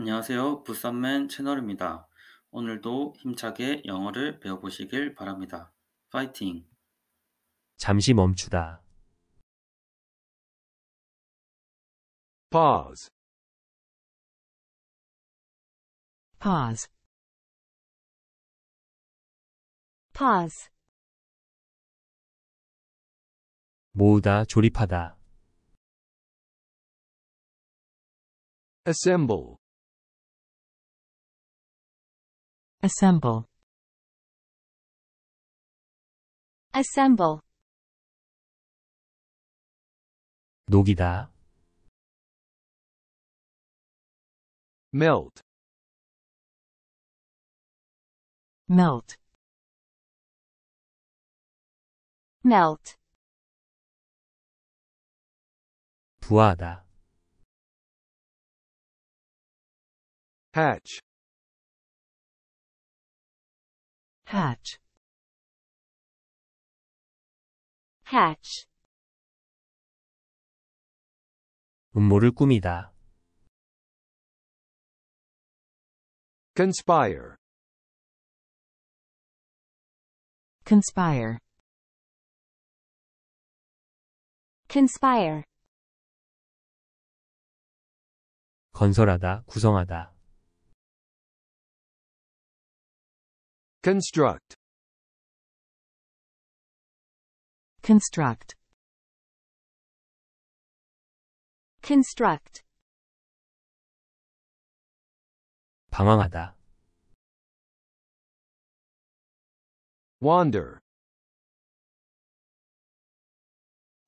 안녕하세요. 부산맨 채널입니다. 오늘도 힘차게 영어를 배워보시길 바랍니다. 파이팅! 잠시 멈추다. pause pause pause 모으다, 조립하다. assemble Assemble. Assemble. 녹이다. melt melt melt 부하다 hatch hatch hatch 음모를 꾸미다 conspire conspire conspire 건설하다, 구성하다 Construct Construct Construct 방황하다 wander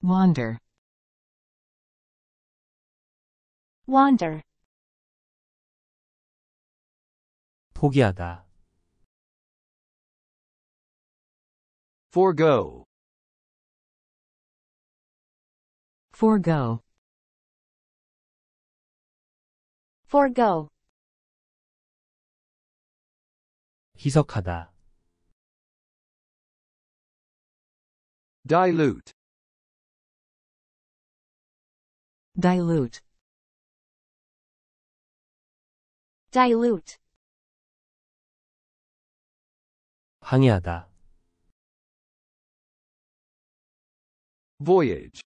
wander wander 포기하다 Forgo. Forgo. Forgo. 희석하다. dilute dilute dilute 항의하다 Voyage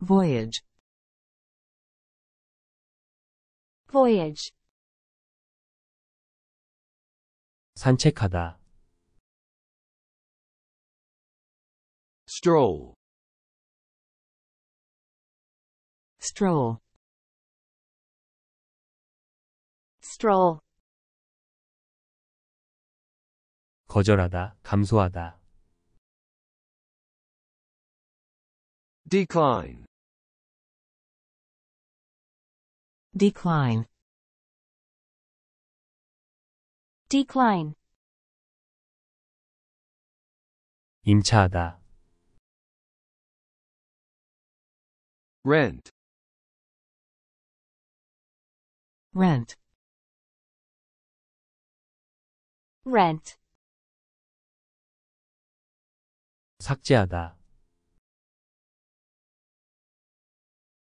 Voyage Voyage 산책하다 stroll stroll stroll 거절하다 감소하다 Decline Decline Decline 임차하다 rent rent rent 삭제하다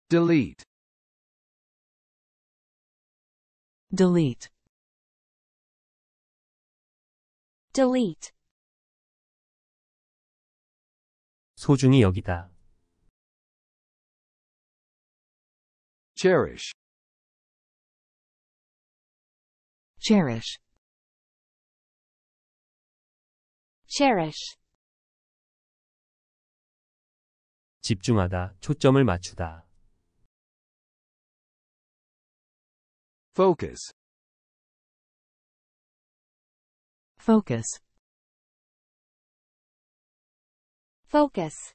delete delete delete 소중히 여기다 cherish cherish cherish 집중하다, 초점을 맞추다. Focus. Focus. Focus.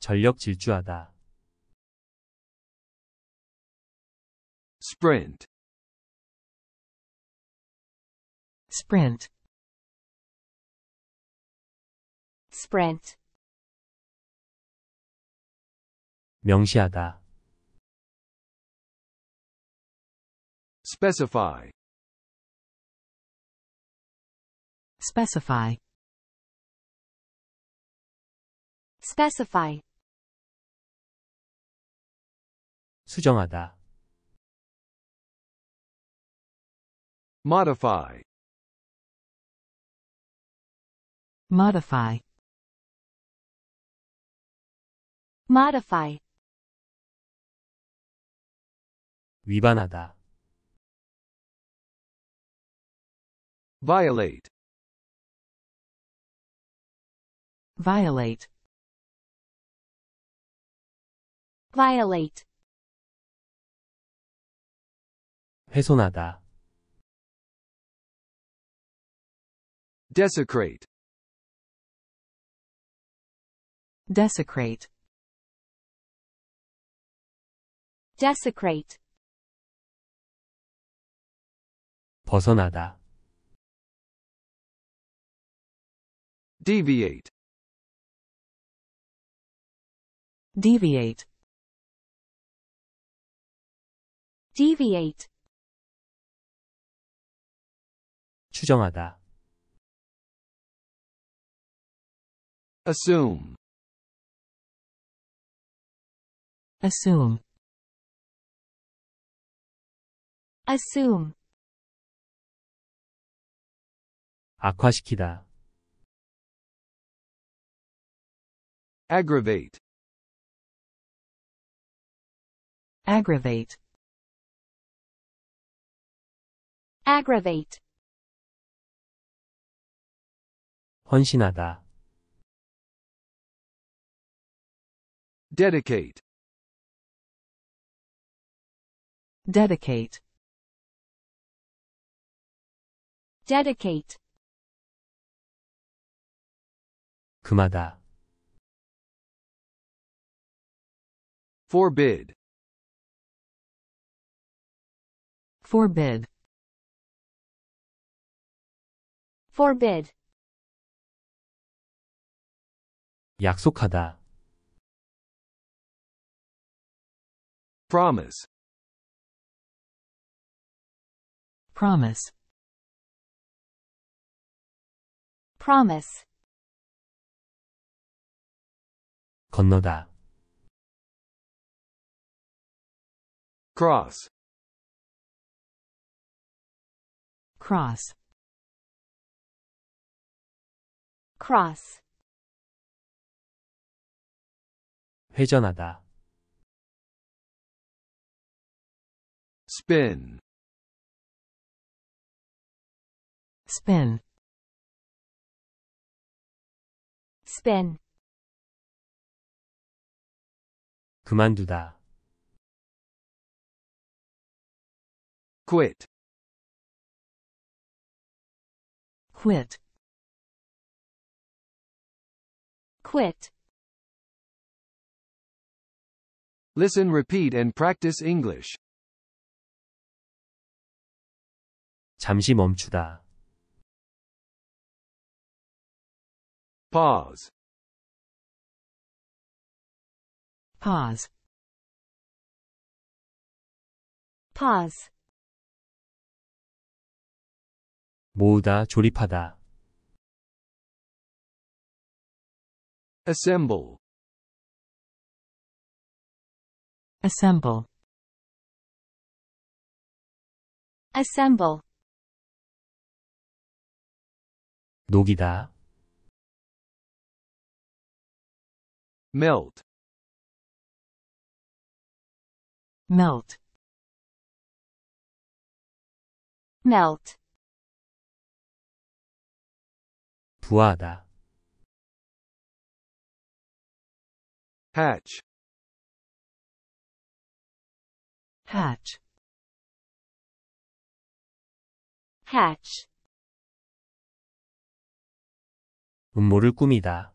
전력 질주하다. Sprint. Sprint. Sprint. 명시하다. Specify Specify Specify 수정하다 Modify Modify Modify 위반하다 Violate Violate Violate 훼손하다 Desecrate Desecrate Desecrate 벗어나다 Deviate Deviate Deviate 추정하다 Assume Assume Assume 악화시키다 Aggravate Aggravate Aggravate 헌신하다 Dedicate Dedicate Dedicate 금하다 Forbid. Forbid. Forbid. 약속하다. Promise. Promise. Promise. 건너다. cross cross cross 회전하다 spin spin spin 그만두다 Quit. Quit. Quit. Listen, repeat and practice English. 잠시 멈추다. Pause. Pause. Pause. 모으다, 조립하다. assemble assemble assemble 녹이다, melt melt melt 부하다. hatch hatch hatch 음모를 꾸미다.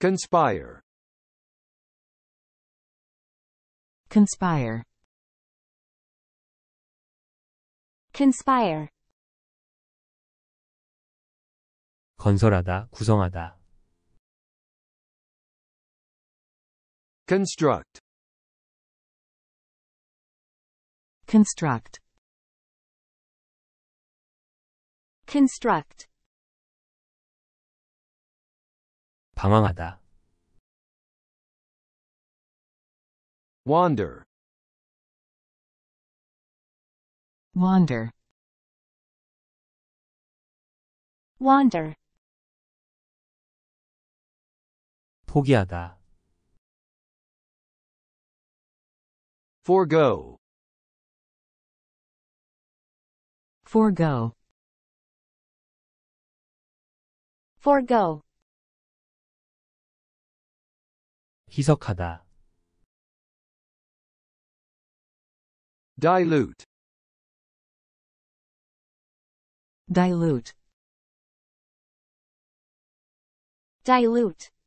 conspire conspire conspire 건설하다, 구성하다. construct construct construct 방황하다 wander wander wander 포기하다. forego forego forego 희석하다. dilute dilute dilute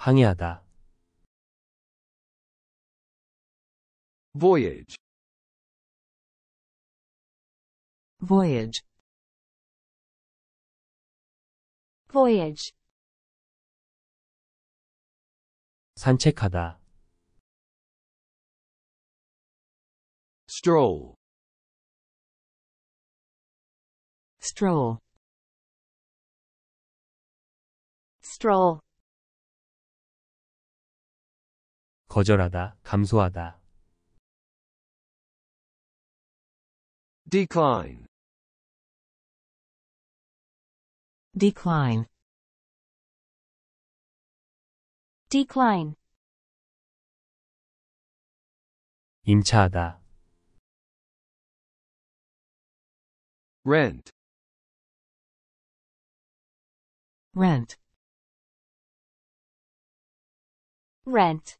항해하다. voyage voyage voyage 산책하다. stroll stroll stroll 거절하다, 감소하다. decline decline decline 임차하다 rent rent rent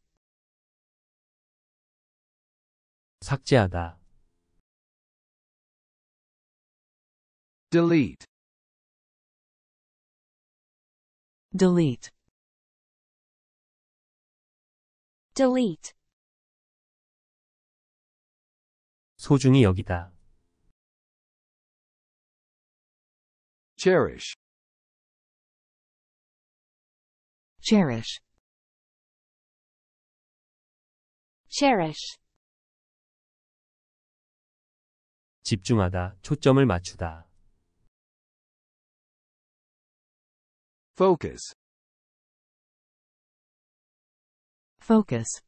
삭제하다 delete delete delete 소중히 여기다 cherish cherish cherish 집중하다, 초점을 맞추다. focus focus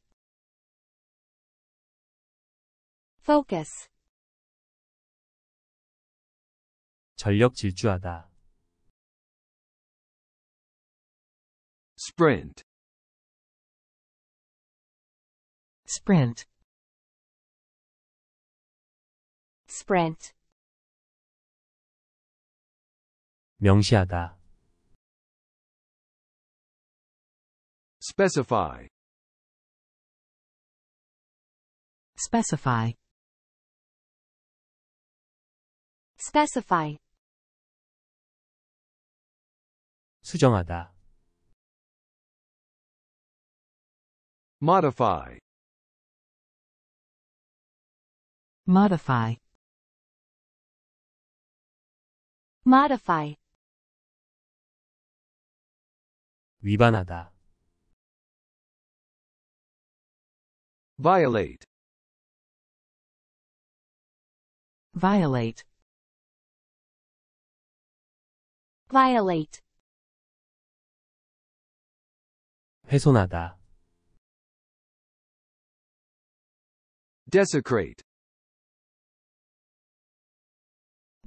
focus 전력 질주하다. sprint sprint sprint 명시하다 specify specify specify 수정하다 modify modify modify 위반하다 violate violate violate 훼손하다 desecrate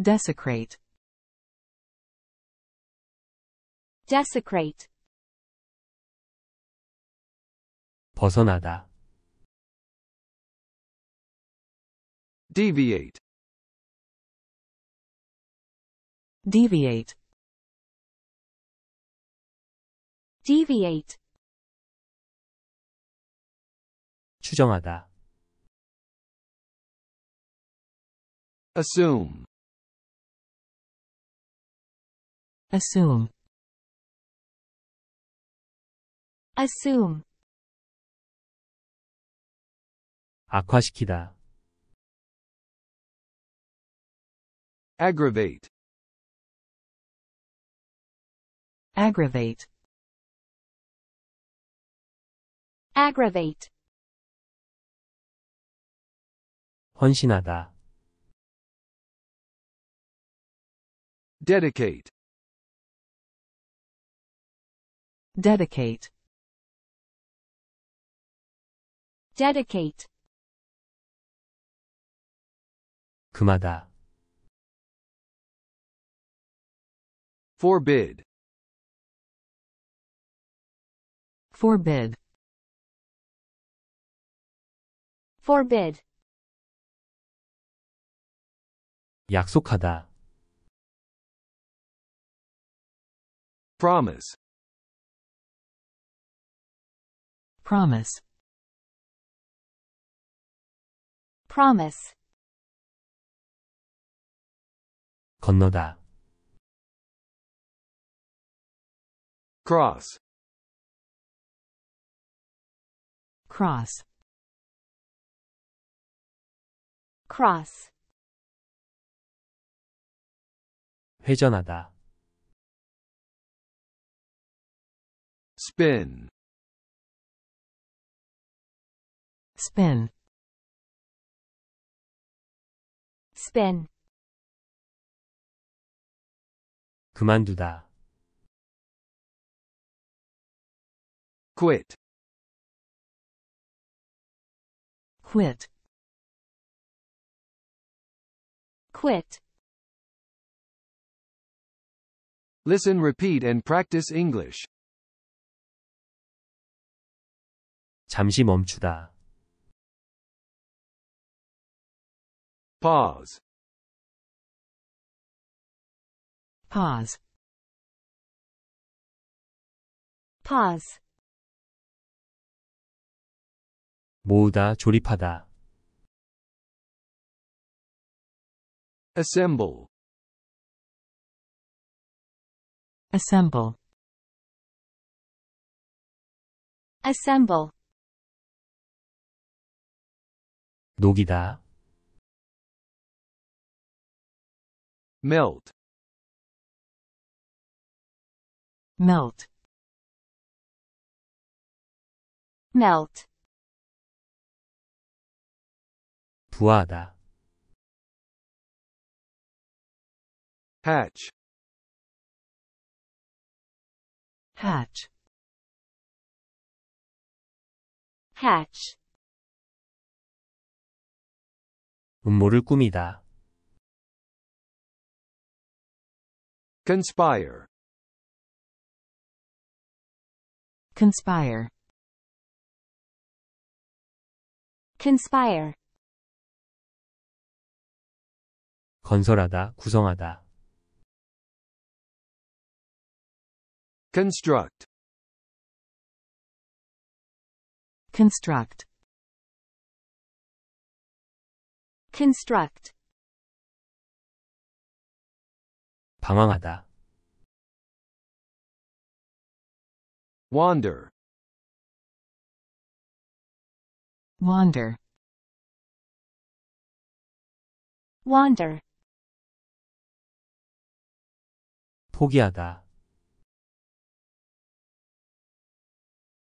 desecrate desecrate 벗어나다 deviate deviate deviate 추정하다 assume assume assume 악화시키다 aggravate aggravate aggravate 헌신하다 dedicate dedicate dedicate 금하다 forbid forbid forbid 약속하다 promise promise promise 건너다 cross cross cross 회전하다 spin spin spin. 그만두다. quit quit quit listen repeat and practice english 잠시 멈추다 pause pause pause 모으다 조립하다 assemble assemble assemble 녹이다 melt melt melt 부하다 hatch hatch hatch 음모를 꾸미다 Conspire Conspire Conspire 건설하다, 구성하다. Construct Construct Construct 방황하다. wander wander wander 포기하다.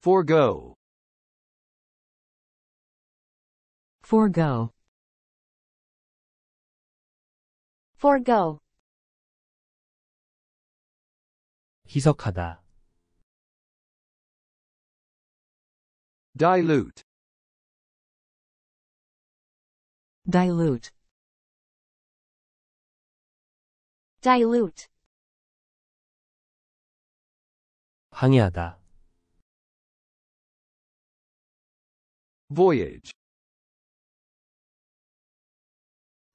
forego forego forego 희석하다. dilute dilute dilute 항해하다 voyage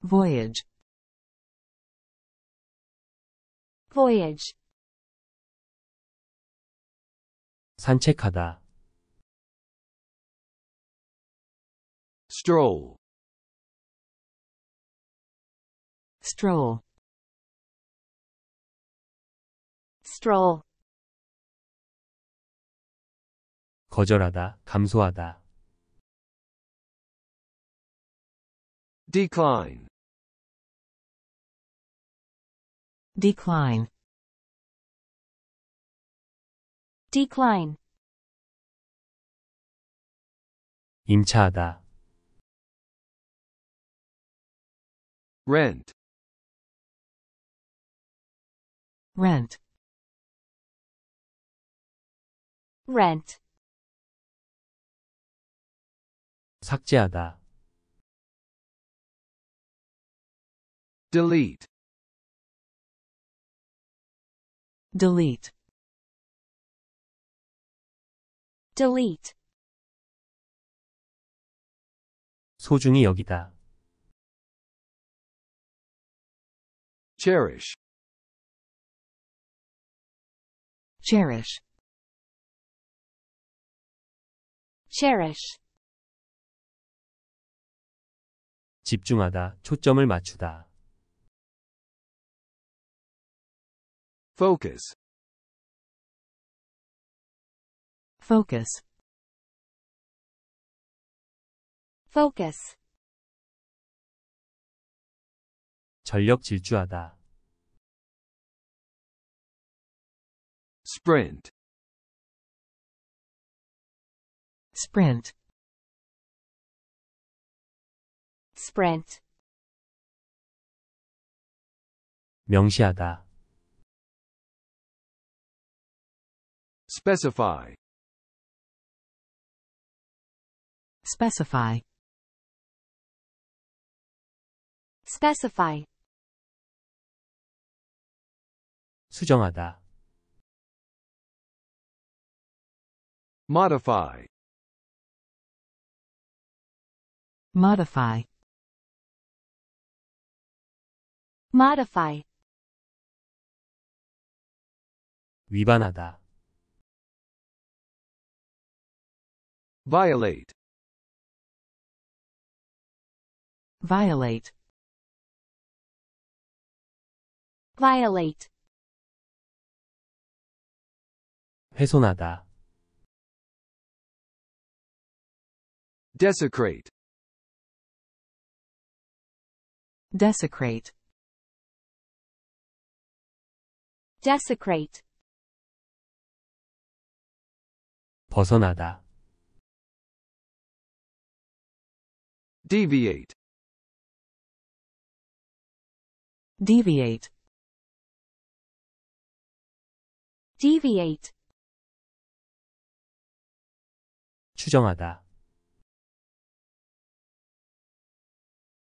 voyage voyage 산책하다. stroll stroll stroll 거절하다, 감소하다. decline decline decline 임차하다 rent rent rent 삭제하다 delete delete delete 소중히 여기다 cherish cherish cherish 집중하다, 초점을 맞추다. focus Focus. Focus. 전력 질주하다. Sprint. Sprint. Sprint. 명시하다. Specify. Specify. Specify. 수정하다. Modify. Modify. Modify. 위반하다. Violate. Violate. violate, 훼손하다, desecrate, desecrate, desecrate, 벗어나다, deviate, deviate deviate 추정하다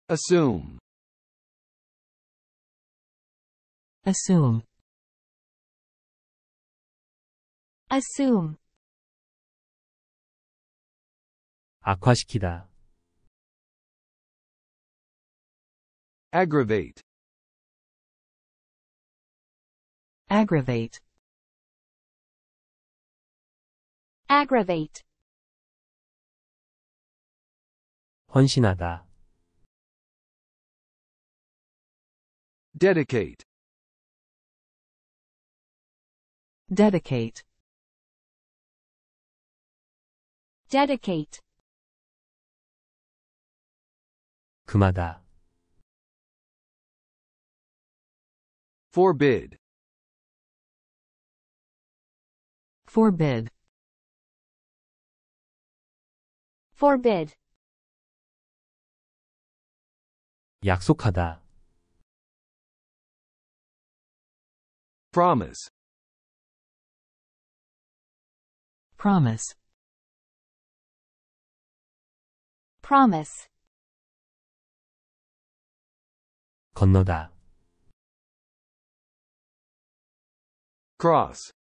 assume assume assume 악화시키다 aggravate Aggravate. Aggravate. 헌신하다. dedicate dedicate dedicate 금하다 forbid Forbid. Forbid. 약속하다. Promise. Promise. Promise. 건너다. Cross.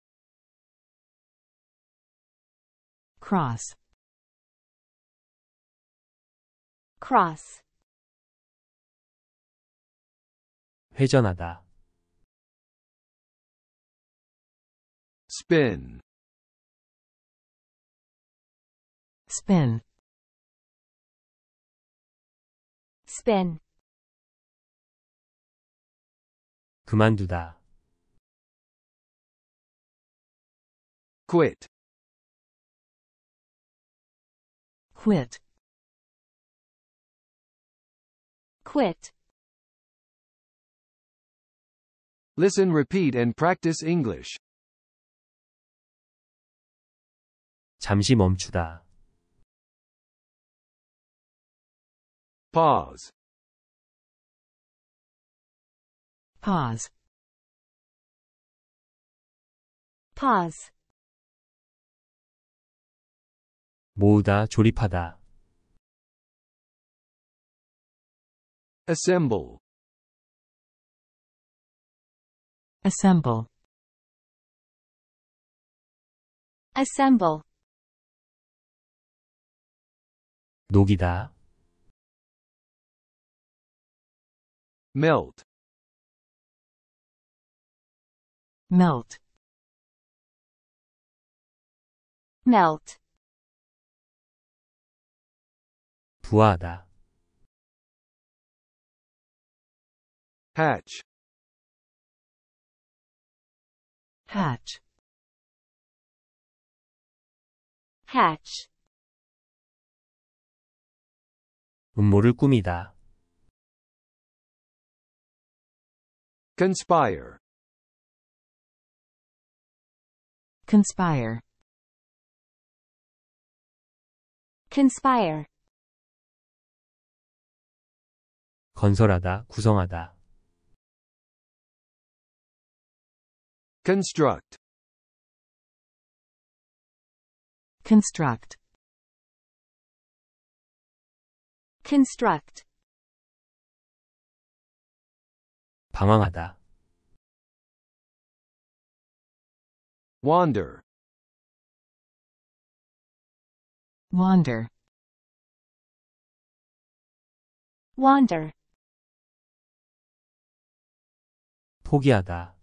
cross cross 회전하다 spin spin spin 그만두다 quit quit quit Listen repeat and practice English 잠시 멈추다 pause pause pause 모으다, 조립하다. assemble assemble assemble 녹이다 melt melt melt 부화하다. patch patch patch 음모를 꾸미다. conspire conspire conspire 건설하다, 구성하다. construct construct construct 방황하다 wander wander wander 포기하다.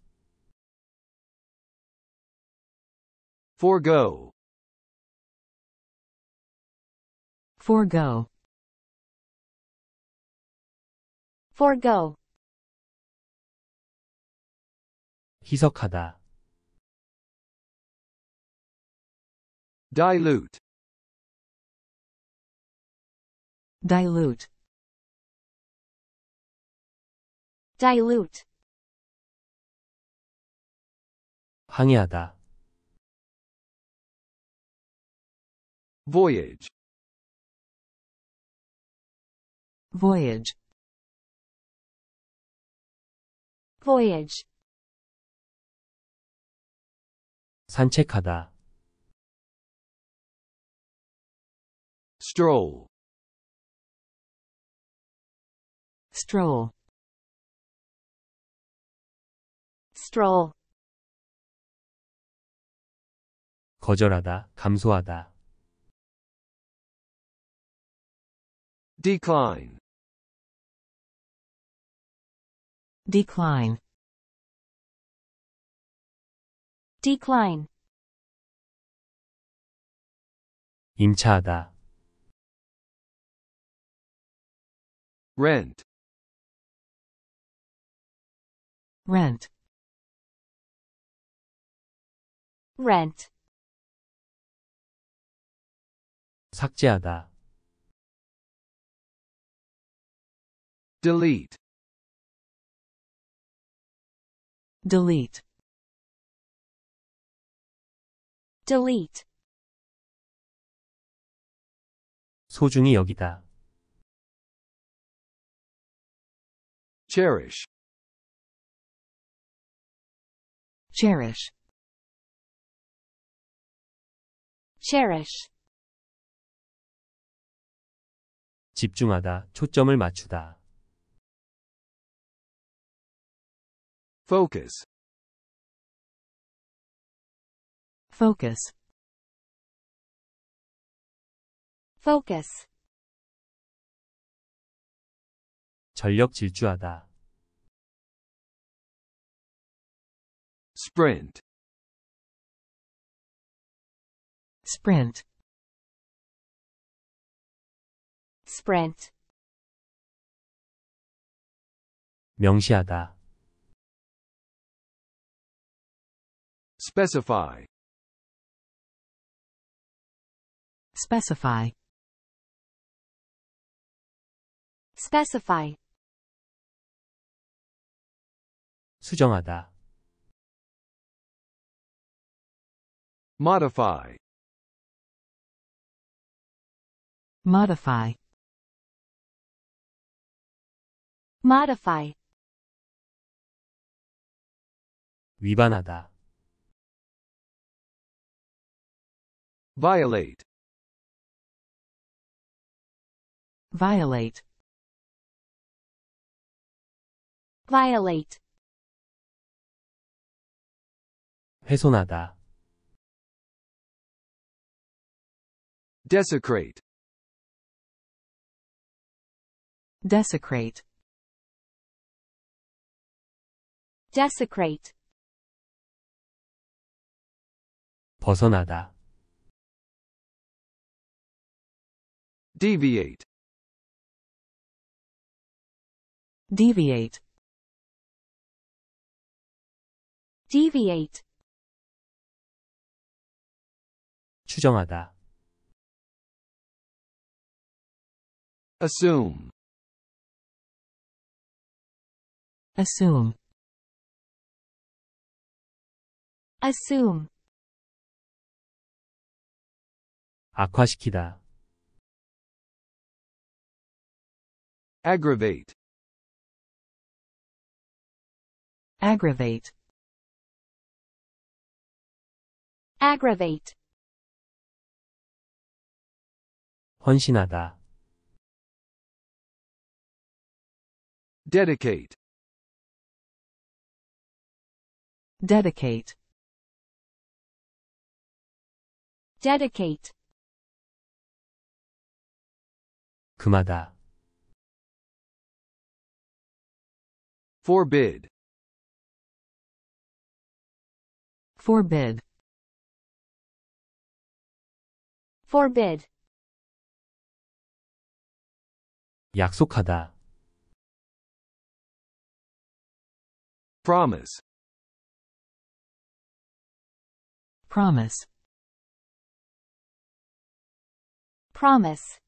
forego forego forego 희석하다 dilute dilute dilute 항해하다. voyage voyage voyage 산책하다. stroll stroll stroll 거절하다, 감소하다. decline decline decline 임차하다 rent rent rent 삭제하다. delete delete delete 소중히 여기다. cherish cherish cherish 집중하다, 초점을 맞추다. focus focus focus 전력 질주하다. sprint sprint sprint 명시하다 specify specify specify 수정하다 modify modify modify 위반하다 violate violate violate 훼손하다 desecrate desecrate desecrate 벗어나다 deviate deviate deviate 추정하다 assume assume assume 악화시키다 aggravate aggravate aggravate 헌신하다 dedicate dedicate dedicate 금하다 forbid forbid forbid 약속하다 promise promise promise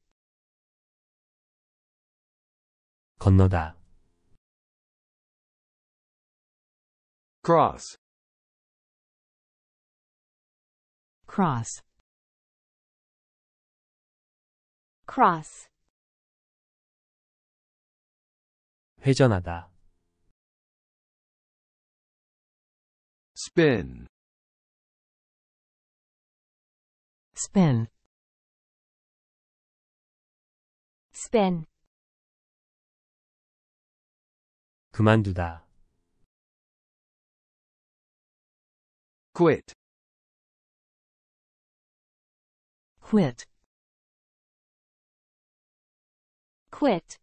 건너다 cross cross cross 회전하다 spin spin spin. 그만두다. quit quit quit